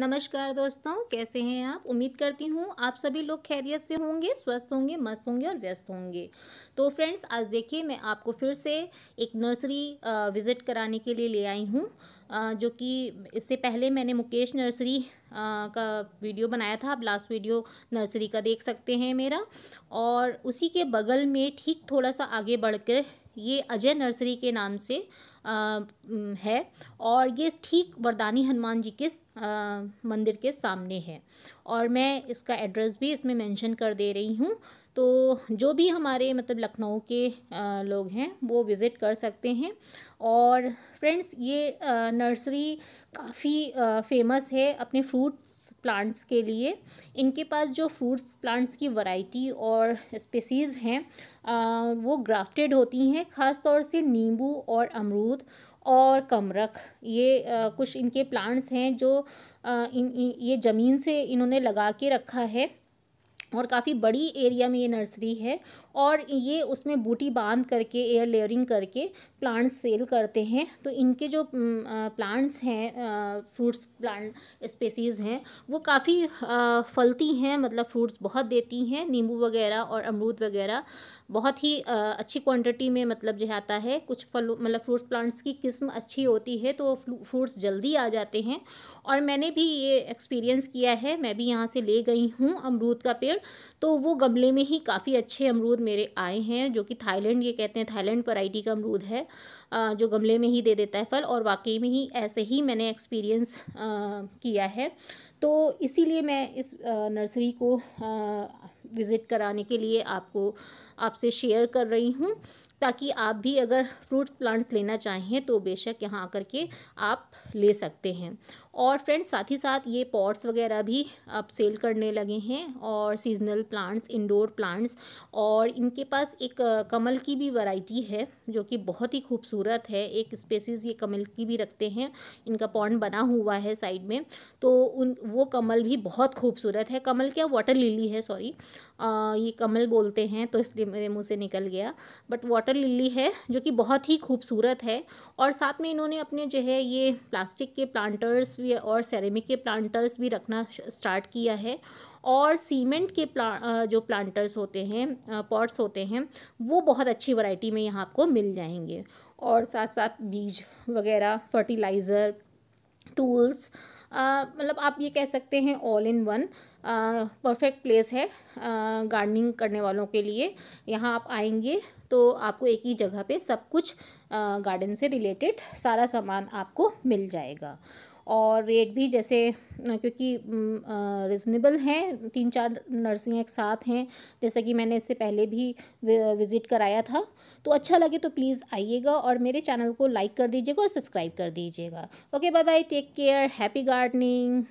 नमस्कार दोस्तों कैसे हैं आप उम्मीद करती हूँ आप सभी लोग खैरियत से होंगे स्वस्थ होंगे मस्त होंगे और व्यस्त होंगे तो फ्रेंड्स आज देखिए मैं आपको फिर से एक नर्सरी विज़िट कराने के लिए ले आई हूँ जो कि इससे पहले मैंने मुकेश नर्सरी का वीडियो बनाया था आप लास्ट वीडियो नर्सरी का देख सकते हैं मेरा और उसी के बगल में ठीक थोड़ा सा आगे बढ़ कर ये अजय नर्सरी के नाम से आ, है और ये ठीक वरदानी हनुमान जी के आ, मंदिर के सामने है और मैं इसका एड्रेस भी इसमें मेंशन कर दे रही हूँ तो जो भी हमारे मतलब लखनऊ के आ, लोग हैं वो विज़िट कर सकते हैं और फ्रेंड्स ये नर्सरी काफ़ी फेमस है अपने फ्रूट्स प्लांट्स के लिए इनके पास जो फ्रूट्स प्लांट्स की वैरायटी और स्पेसीज़ हैं वो ग्राफ्टेड होती हैं ख़ास तौर से नींबू और अमरूद और कमरख ये आ, कुछ इनके प्लांट्स हैं जो आ, इन, इन ये ज़मीन से इन्होंने लगा के रखा है और काफ़ी बड़ी एरिया में ये नर्सरी है और ये उसमें बूटी बांध करके एयर लेयरिंग करके प्लांट्स सेल करते हैं तो इनके जो प्लांट्स हैं फ्रूट्स प्लांट स्पेसीज़ हैं वो काफ़ी फलती हैं मतलब फ्रूट्स बहुत देती हैं नींबू वगैरह और अमरूद वगैरह बहुत ही अच्छी क्वांटिटी में मतलब जो आता है कुछ फल मतलब फ्रूट्स प्लांट्स की किस्म अच्छी होती है तो फ्रूट्स जल्दी आ जाते हैं और मैंने भी ये एक्सपीरियंस किया है मैं भी यहाँ से ले गई हूँ अमरूद का पेड़ हैं तो वो गमले में ही काफ़ी अच्छे अमरूद मेरे आए हैं जो कि थाईलैंड ये कहते हैं थाईलैंड वैरायटी का अमरूद है जो गमले में ही दे देता है फल और वाकई में ही ऐसे ही मैंने एक्सपीरियंस किया है तो इसीलिए मैं इस नर्सरी को विज़िट कराने के लिए आपको आपसे शेयर कर रही हूँ ताकि आप भी अगर फ्रूट्स प्लांट्स लेना चाहें तो बेशक यहाँ आकर के आप ले सकते हैं और फ्रेंड्स साथ ही साथ ये पॉट्स वगैरह भी आप सेल करने लगे हैं और सीजनल प्लांट्स इंडोर प्लांट्स और इनके पास एक कमल की भी वैरायटी है जो कि बहुत ही खूबसूरत है एक स्पेसिस ये कमल की भी रखते हैं इनका पॉन्ड बना हुआ है साइड में तो उन वो कमल भी बहुत खूबसूरत है कमल क्या वाटर लिली है सॉरी ये कमल बोलते हैं तो इसलिए मेरे मुँह से निकल गया बट वाटर वाटर लिली है जो कि बहुत ही खूबसूरत है और साथ में इन्होंने अपने जो है ये प्लास्टिक के प्लांटर्स भी और सेरेमिक के प्लांटर्स भी रखना स्टार्ट किया है और सीमेंट के प्ला जो प्लांटर्स होते हैं पॉट्स होते हैं वो बहुत अच्छी वैरायटी में यहाँ आपको मिल जाएंगे और साथ साथ बीज वगैरह फर्टिलाइज़र टूल्स uh, मतलब आप ये कह सकते हैं all in one perfect place है गार्डनिंग uh, करने वालों के लिए यहाँ आप आएंगे तो आपको एक ही जगह पे सब कुछ गार्डन uh, से रिलेटेड सारा सामान आपको मिल जाएगा और रेट भी जैसे क्योंकि रिजनेबल हैं तीन चार नर्सिंग एक साथ हैं जैसा कि मैंने इससे पहले भी विज़िट कराया था तो अच्छा लगे तो प्लीज़ आइएगा और मेरे चैनल को लाइक कर दीजिएगा और सब्सक्राइब कर दीजिएगा okay bye bye take care happy gardening